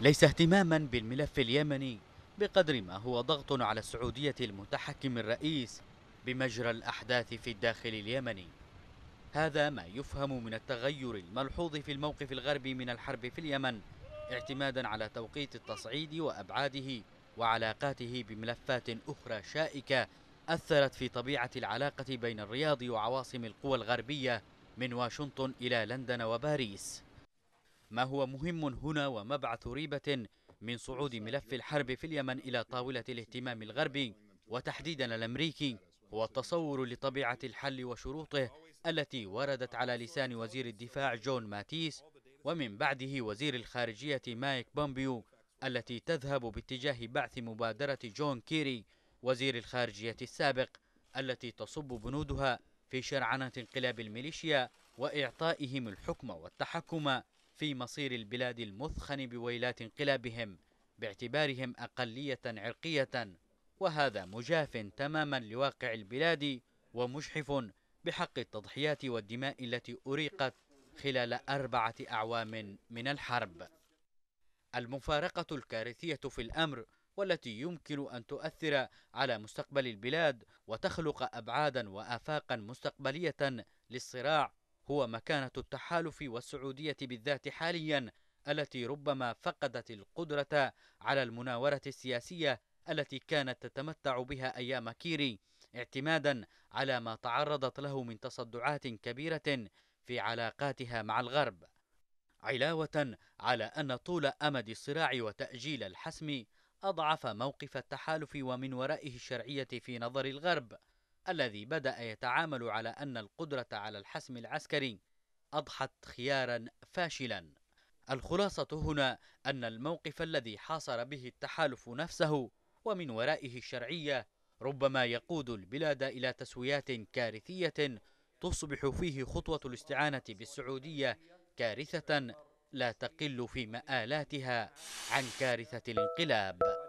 ليس اهتماما بالملف اليمني بقدر ما هو ضغط على السعودية المتحكم الرئيس بمجرى الأحداث في الداخل اليمني هذا ما يفهم من التغير الملحوظ في الموقف الغربي من الحرب في اليمن اعتمادا على توقيت التصعيد وأبعاده وعلاقاته بملفات أخرى شائكة أثرت في طبيعة العلاقة بين الرياض وعواصم القوى الغربية من واشنطن إلى لندن وباريس ما هو مهم هنا ومبعث ريبة من صعود ملف الحرب في اليمن إلى طاولة الاهتمام الغربي وتحديدا الأمريكي هو التصور لطبيعة الحل وشروطه التي وردت على لسان وزير الدفاع جون ماتيس ومن بعده وزير الخارجية مايك بومبيو التي تذهب باتجاه بعث مبادرة جون كيري وزير الخارجية السابق التي تصب بنودها في شرعنة انقلاب الميليشيا وإعطائهم الحكم والتحكم في مصير البلاد المثخن بويلات انقلابهم باعتبارهم أقلية عرقية وهذا مجاف تماما لواقع البلاد ومجحف بحق التضحيات والدماء التي أريقت خلال أربعة أعوام من الحرب المفارقة الكارثية في الأمر والتي يمكن أن تؤثر على مستقبل البلاد وتخلق أبعادا وآفاقا مستقبلية للصراع هو مكانة التحالف والسعودية بالذات حاليا التي ربما فقدت القدرة على المناورة السياسية التي كانت تتمتع بها أيام كيري اعتمادا على ما تعرضت له من تصدعات كبيرة في علاقاتها مع الغرب علاوة على أن طول أمد الصراع وتأجيل الحسم أضعف موقف التحالف ومن ورائه الشرعية في نظر الغرب الذي بدأ يتعامل على أن القدرة على الحسم العسكري أضحت خيارا فاشلا الخلاصة هنا أن الموقف الذي حاصر به التحالف نفسه ومن ورائه الشرعية ربما يقود البلاد إلى تسويات كارثية تصبح فيه خطوة الاستعانة بالسعودية كارثة لا تقل في مآلاتها عن كارثة الانقلاب